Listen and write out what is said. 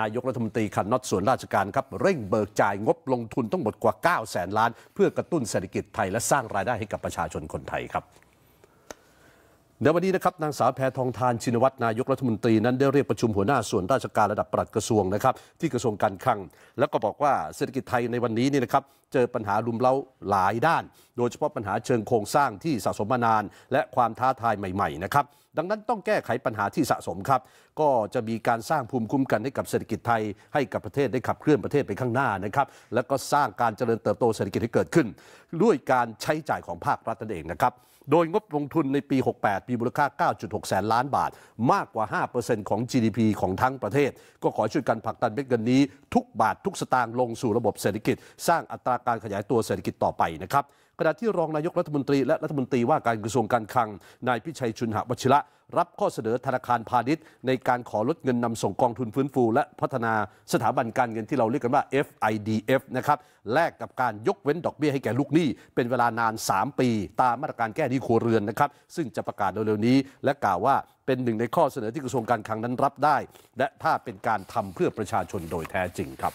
นายกรัฐมนตรีขันน็อตส่วนราชการครับ เร่งเบิกจ่ายงบลงทุนต้องหมดกว่า9แสนล้าน เพื่อกระตุ้นเศรษฐกิจไทยและสร้างรายได้ให้กับประชาชนคนไทยครับเดี๋ยวันนี้นะครับนางสาวแพทองทานชินวัตรนายกรัฐมนตรีนั้นได้เรียกประชุม หัวหน้าส่วนราชการระดับปลัดกระทรวงนะครับ ที่กระทรวงการคลัง แล้วก็บอกว่าเศรษฐกิจไทยในวันนี้นี่นะครับเจอปัญหาลุมเล้าหลายด้าน โดยเฉพาะปัญหาเชิงโครงสร้างที่สะสมมานาน และความท้าทายใหม่ๆ นะครับดังนั้นต้องแก้ไขปัญหาที่สะสมครับ ก็จะมีการสร้างภูมิคุ้มกันให้กับเศรษฐกิจไทยให้กับประเทศได้ขับเคลื่อนประเทศไปข้างหน้านะครับ แล้วก็สร้างการเจริญเติบโตเศรษฐกิจให้เกิดขึ้น ด้วยการใช้จ่ายของภาครัฐนั่นเองนะครับ โดยงบลงทุนในปี 68 มีมูลค่า 9.6 แสนล้านบาท มากกว่า 5%ของ GDP ของทั้งประเทศ ก็ขอช่วยกันผลักดันเม็ดเงินนี้ทุกบาททุกสตางค์ลงสู่ระบบเศรษฐกิจ สร้างอัตราการขยายตัวเศรษฐกิจต่อไปนะครับขณะที่รองนายกรัฐมนตรีและรัฐมนตรีว่าการกระทรวงการคลัง นายพิชัยชุนหะวชิระรับข้อเสนอธนาคารพาณิชย์ในการขอลดเงินนำส่งกองทุนฟื้นฟูและพัฒนาสถาบันการเงินที่เราเรียกกันว่า FIDF นะครับ แลกกับการยกเว้นดอกเบี้ยให้แก่ลูกหนี้ เป็นเวลานาน 3 ปี ตามมาตรการแก้หนี้ครัวเรือนนะครับ ซึ่งจะประกาศเร็วๆนี้และกล่าวว่าเป็นหนึ่งในข้อเสนอที่กระทรวงการคลังนั้นรับได้ และถ้าเป็นการทำเพื่อประชาชนโดยแท้จริงครับ